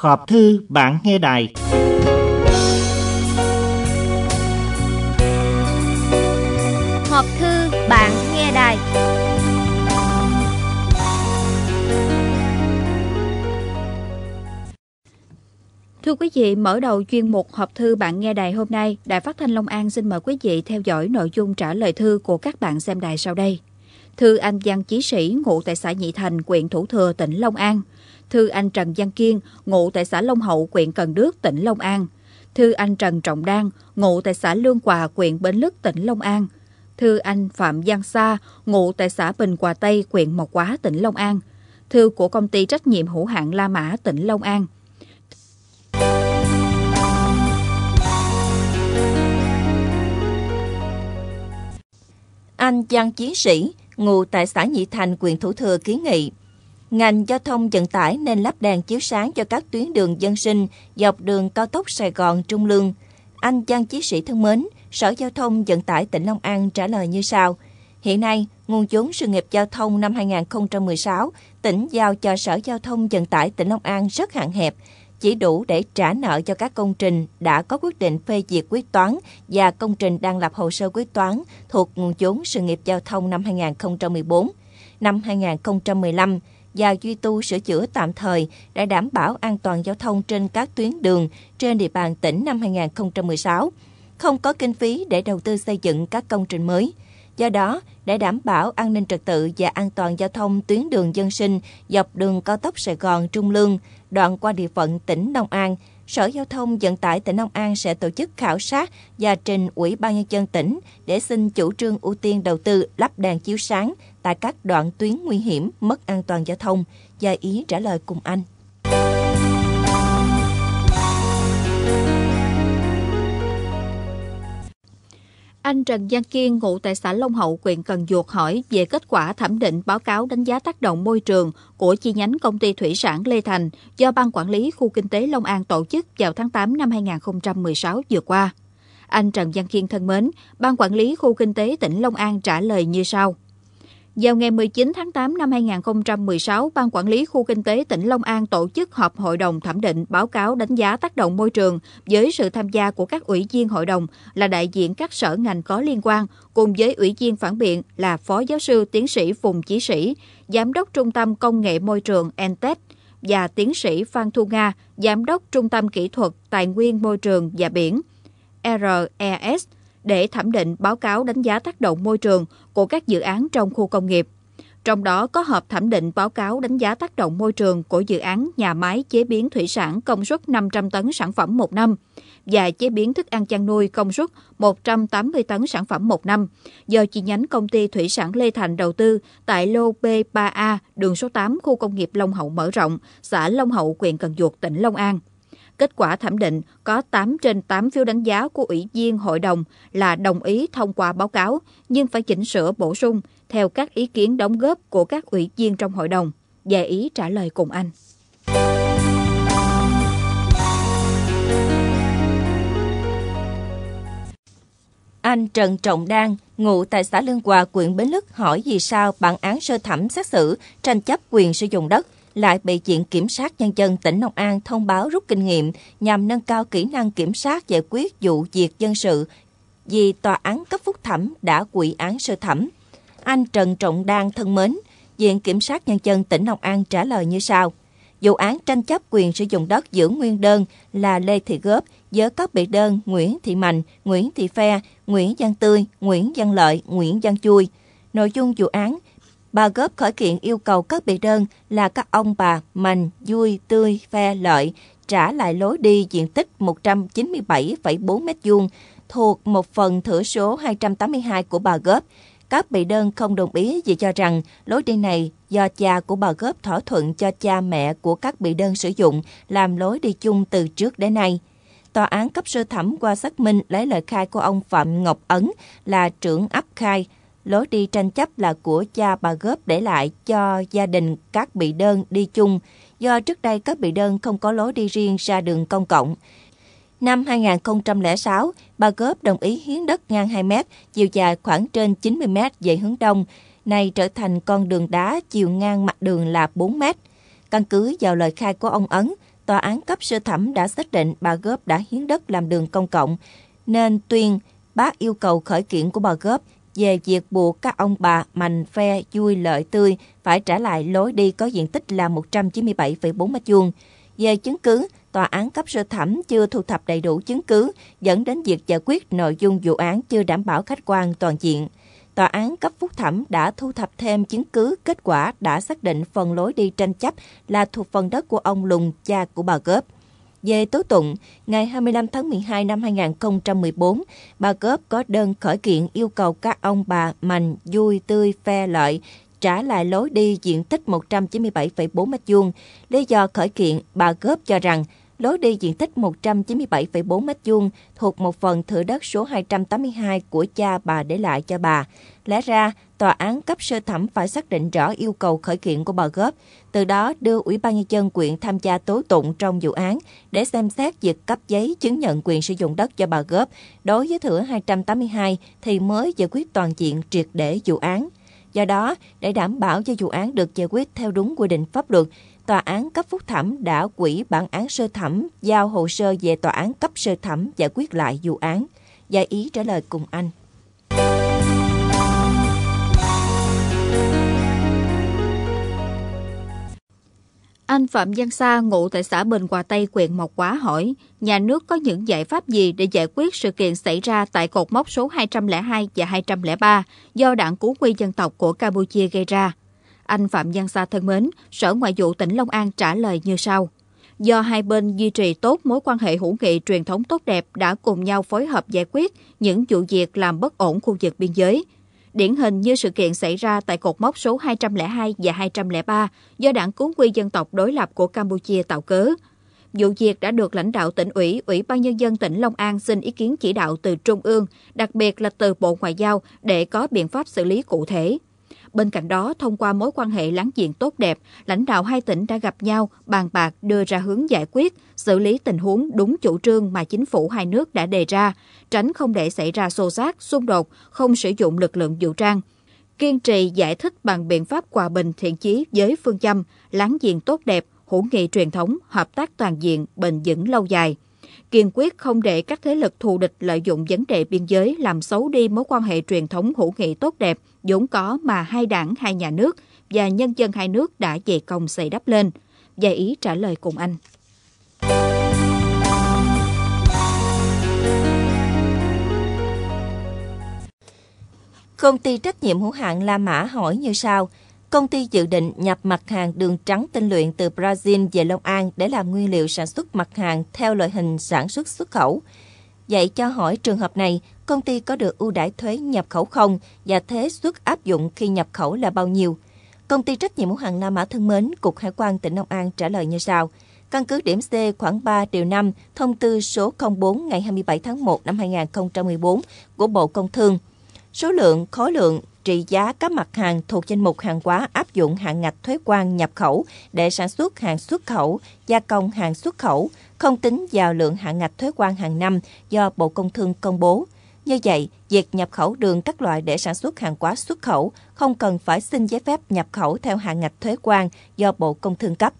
hộp thư bạn nghe đài. Hộp thư bạn nghe đài. Thưa quý vị, mở đầu chuyên mục hộp thư bạn nghe đài hôm nay, Đài Phát thanh Long An xin mời quý vị theo dõi nội dung trả lời thư của các bạn xem đài sau đây. Thư anh Giang Chí Sĩ, ngụ tại xã Nhị Thành, huyện Thủ Thừa, tỉnh Long An – Thư anh Trần Giang Kiên, ngụ tại xã Long Hậu, huyện Cần Đước, tỉnh Long An. Thư anh Trần Trọng Đan, ngụ tại xã Lương Quà, huyện Bến Lức, tỉnh Long An. Thư anh Phạm Giang Sa, ngụ tại xã Bình Quà Tây, huyện Mộc Quá, tỉnh Long An. Thư của công ty trách nhiệm hữu hạn La Mã, tỉnh Long An. Anh Giang Chiến Sĩ, ngụ tại xã Nhị Thành, huyện Thủ Thừa kiến nghị ngành giao thông vận tải nên lắp đèn chiếu sáng cho các tuyến đường dân sinh dọc đường cao tốc Sài Gòn Trung Lương. Anh Giang Chí Sĩ thân mến, Sở Giao thông Vận tải tỉnh Long An trả lời như sau. Hiện nay, nguồn vốn sự nghiệp giao thông năm 2016, tỉnh giao cho Sở Giao thông Vận tải tỉnh Long An rất hạn hẹp, chỉ đủ để trả nợ cho các công trình đã có quyết định phê duyệt quyết toán và công trình đang lập hồ sơ quyết toán thuộc nguồn vốn sự nghiệp giao thông năm 2014. Năm 2015, và duy tu sửa chữa tạm thời để đảm bảo an toàn giao thông trên các tuyến đường trên địa bàn tỉnh năm 2016, không có kinh phí để đầu tư xây dựng các công trình mới. Do đó, để đảm bảo an ninh trật tự và an toàn giao thông tuyến đường dân sinh dọc đường cao tốc Sài Gòn Trung Lương, đoạn qua địa phận tỉnh Long An, Sở Giao thông Vận tải tỉnh Long An sẽ tổ chức khảo sát và trình Ủy ban Nhân dân tỉnh để xin chủ trương ưu tiên đầu tư lắp đèn chiếu sáng tại các đoạn tuyến nguy hiểm mất an toàn giao thông, Gia ý trả lời cùng anh. Anh Trần Giang Kiên, ngụ tại xã Long Hậu, huyện Cần Duộc hỏi về kết quả thẩm định báo cáo đánh giá tác động môi trường của chi nhánh công ty thủy sản Lê Thành do Ban Quản lý Khu Kinh tế Long An tổ chức vào tháng 8 năm 2016 vừa qua. Anh Trần Giang Kiên thân mến, Ban Quản lý Khu Kinh tế tỉnh Long An trả lời như sau. Vào ngày 19 tháng 8 năm 2016, Ban Quản lý Khu Kinh tế tỉnh Long An tổ chức họp hội đồng thẩm định báo cáo đánh giá tác động môi trường với sự tham gia của các ủy viên hội đồng là đại diện các sở ngành có liên quan, cùng với ủy viên phản biện là Phó Giáo sư Tiến sĩ Phùng Chí Sĩ, Giám đốc Trung tâm Công nghệ Môi trường ENTEC và Tiến sĩ Phan Thu Nga, Giám đốc Trung tâm Kỹ thuật Tài nguyên Môi trường và Biển RES – để thẩm định báo cáo đánh giá tác động môi trường của các dự án trong khu công nghiệp. Trong đó có họp thẩm định báo cáo đánh giá tác động môi trường của dự án nhà máy chế biến thủy sản công suất 500 tấn sản phẩm một năm và chế biến thức ăn chăn nuôi công suất 180 tấn sản phẩm một năm do chi nhánh công ty thủy sản Lê Thành đầu tư tại lô B3A đường số 8 khu công nghiệp Long Hậu mở rộng, xã Long Hậu, huyện Cần Duộc, tỉnh Long An. Kết quả thẩm định có 8 trên 8 phiếu đánh giá của ủy viên hội đồng là đồng ý thông qua báo cáo nhưng phải chỉnh sửa bổ sung theo các ý kiến đóng góp của các ủy viên trong hội đồng. Về ý trả lời cùng anh. Anh Trần Trọng Đan, ngụ tại xã Lương Hòa, quận Bến Lức hỏi vì sao bản án sơ thẩm xét xử tranh chấp quyền sử dụng đất – lại bị Viện Kiểm sát Nhân dân tỉnh Long An thông báo rút kinh nghiệm nhằm nâng cao kỹ năng kiểm sát giải quyết vụ việc dân sự vì tòa án cấp phúc thẩm đã quỷ án sơ thẩm. Anh Trần Trọng Đan thân mến, Viện Kiểm sát Nhân dân tỉnh Long An trả lời như sau. Vụ án tranh chấp quyền sử dụng đất giữ nguyên đơn là Lê Thị Góp với các bị đơn Nguyễn Thị Mạnh, Nguyễn Thị Phe, Nguyễn Văn Tươi, Nguyễn Văn Lợi, Nguyễn Văn Chui. Nội dung vụ án – Bà góp khởi kiện yêu cầu các bị đơn là các ông bà mành Vui, Tươi, Phe, Lợi trả lại lối đi diện tích 197,4 m2 thuộc một phần thửa số 282 của bà góp. Các bị đơn không đồng ý vì cho rằng lối đi này do cha của bà góp thỏa thuận cho cha mẹ của các bị đơn sử dụng làm lối đi chung từ trước đến nay. Tòa án cấp sơ thẩm qua xác minh lấy lời khai của ông Phạm Ngọc Ấn là trưởng ấp khai lối đi tranh chấp là của cha bà góp để lại cho gia đình các bị đơn đi chung, do trước đây các bị đơn không có lối đi riêng ra đường công cộng. Năm 2006, bà góp đồng ý hiến đất ngang 2 mét, chiều dài khoảng trên 90 mét về hướng đông, này trở thành con đường đá chiều ngang mặt đường là 4 mét. Căn cứ vào lời khai của ông Ấn, tòa án cấp sơ thẩm đã xác định bà góp đã hiến đất làm đường công cộng, nên tuyên bác yêu cầu khởi kiện của bà góp về việc buộc các ông bà mành Phe chui Lợi Tươi phải trả lại lối đi có diện tích là 197,4 m2. Về chứng cứ, tòa án cấp sơ thẩm chưa thu thập đầy đủ chứng cứ dẫn đến việc giải quyết nội dung vụ án chưa đảm bảo khách quan toàn diện. Tòa án cấp phúc thẩm đã thu thập thêm chứng cứ kết quả đã xác định phần lối đi tranh chấp là thuộc phần đất của ông Lùng, cha của bà Gớp về tố tụng, ngày 25 tháng 12 năm 2014, bà Góp có đơn khởi kiện yêu cầu các ông bà Mạnh, Vui, Tươi, Phe, Lợi trả lại lối đi diện tích 197,4 m2. Lý do khởi kiện, bà Góp cho rằng lối đi diện tích 197,4 m2 thuộc một phần thửa đất số 282 của cha bà để lại cho bà. Lẽ ra, tòa án cấp sơ thẩm phải xác định rõ yêu cầu khởi kiện của bà góp, từ đó đưa Ủy ban Nhân dân quyện tham gia tố tụng trong vụ án để xem xét việc cấp giấy chứng nhận quyền sử dụng đất cho bà góp. Đối với thửa 282 thì mới giải quyết toàn diện triệt để vụ án. Do đó, để đảm bảo cho vụ án được giải quyết theo đúng quy định pháp luật, Tòa án cấp phúc thẩm đã quỹ bản án sơ thẩm giao hồ sơ về tòa án cấp sơ thẩm giải quyết lại vụ án. Giải ý trả lời cùng anh. Anh Phạm Giang Sa ngụ tại xã Bình Hòa Tây, huyện Mộc Quá hỏi, nhà nước có những giải pháp gì để giải quyết sự kiện xảy ra tại cột mốc số 202 và 203 do đảng cứu quy dân tộc của Campuchia gây ra? Anh Phạm Giang Sa thân mến, Sở Ngoại vụ tỉnh Long An trả lời như sau. Do hai bên duy trì tốt mối quan hệ hữu nghị truyền thống tốt đẹp đã cùng nhau phối hợp giải quyết những vụ việc làm bất ổn khu vực biên giới. Điển hình như sự kiện xảy ra tại cột mốc số 202 và 203 do đảng cứu quy dân tộc đối lập của Campuchia tạo cớ. Vụ việc đã được lãnh đạo tỉnh ủy, Ủy ban Nhân dân tỉnh Long An xin ý kiến chỉ đạo từ Trung ương, đặc biệt là từ Bộ Ngoại giao để có biện pháp xử lý cụ thể. Bên cạnh đó, thông qua mối quan hệ láng giềng tốt đẹp, lãnh đạo hai tỉnh đã gặp nhau, bàn bạc đưa ra hướng giải quyết, xử lý tình huống đúng chủ trương mà chính phủ hai nước đã đề ra, tránh không để xảy ra xô xát, xung đột, không sử dụng lực lượng vũ trang kiên trì giải thích bằng biện pháp hòa bình thiện chí với phương châm láng giềng tốt đẹp, hữu nghị truyền thống, hợp tác toàn diện, bền vững lâu dài kiên quyết không để các thế lực thù địch lợi dụng vấn đề biên giới làm xấu đi mối quan hệ truyền thống hữu nghị tốt đẹp vốn có mà hai đảng, hai nhà nước và nhân dân hai nước đã dày công xây đắp lên. Gia Ý trả lời cùng anh. Công ty trách nhiệm hữu hạn La Mã hỏi như sau – Công ty dự định nhập mặt hàng đường trắng tinh luyện từ Brazil về Long An để làm nguyên liệu sản xuất mặt hàng theo loại hình sản xuất xuất khẩu. Vậy cho hỏi trường hợp này, công ty có được ưu đãi thuế nhập khẩu không và thuế suất áp dụng khi nhập khẩu là bao nhiêu? Công ty trách nhiệm hữu hạn Nam Mã Thân Mến, Cục Hải quan tỉnh Long An trả lời như sau. Căn cứ điểm C khoảng 3 điều 5, thông tư số 04 ngày 27 tháng 1 năm 2014 của Bộ Công Thương. Số lượng, khối lượng, trị giá các mặt hàng thuộc danh mục hàng hóa áp dụng hạn ngạch thuế quan nhập khẩu để sản xuất hàng xuất khẩu, gia công hàng xuất khẩu, không tính vào lượng hạn ngạch thuế quan hàng năm do Bộ Công Thương công bố. Như vậy, việc nhập khẩu đường các loại để sản xuất hàng hóa xuất khẩu không cần phải xin giấy phép nhập khẩu theo hạn ngạch thuế quan do Bộ Công Thương cấp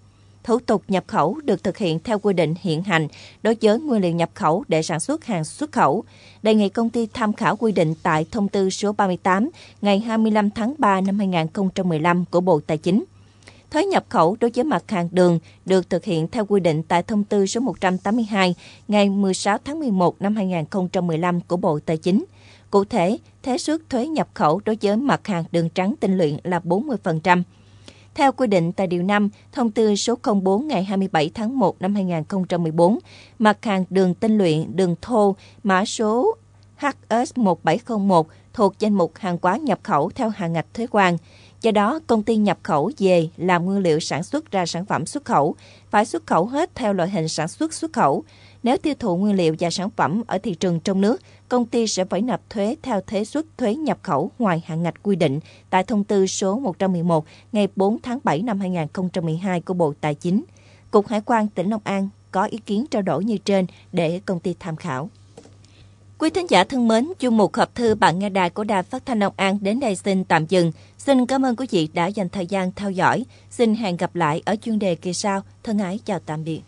thủ tục nhập khẩu được thực hiện theo quy định hiện hành đối với nguyên liệu nhập khẩu để sản xuất hàng xuất khẩu. Đề nghị công ty tham khảo quy định tại thông tư số 38 ngày 25 tháng 3 năm 2015 của Bộ Tài chính. Thuế nhập khẩu đối với mặt hàng đường được thực hiện theo quy định tại thông tư số 182 ngày 16 tháng 11 năm 2015 của Bộ Tài chính. Cụ thể, thế suất thuế nhập khẩu đối với mặt hàng đường trắng tinh luyện là 40%, theo quy định tại Điều 5, Thông tư số 04 ngày 27 tháng 1 năm 2014, mặt hàng đường tinh luyện, đường thô, mã số HS1701 thuộc danh mục hàng hóa nhập khẩu theo hàng ngạch thuế quan. Do đó, công ty nhập khẩu về làm nguyên liệu sản xuất ra sản phẩm xuất khẩu, phải xuất khẩu hết theo loại hình sản xuất xuất khẩu, nếu tiêu thụ nguyên liệu và sản phẩm ở thị trường trong nước, công ty sẽ phải nộp thuế theo thuế suất thuế nhập khẩu ngoài hạn ngạch quy định tại thông tư số 111 ngày 4 tháng 7 năm 2012 của Bộ Tài chính. Cục Hải quan tỉnh Long An có ý kiến trao đổi như trên để công ty tham khảo. Quý thính giả thân mến, chuyên mục hộp thư bạn nghe đài của Đài Phát thanh Long An đến đây xin tạm dừng. Xin cảm ơn quý vị đã dành thời gian theo dõi. Xin hẹn gặp lại ở chuyên đề kỳ sau. Thân ái chào tạm biệt.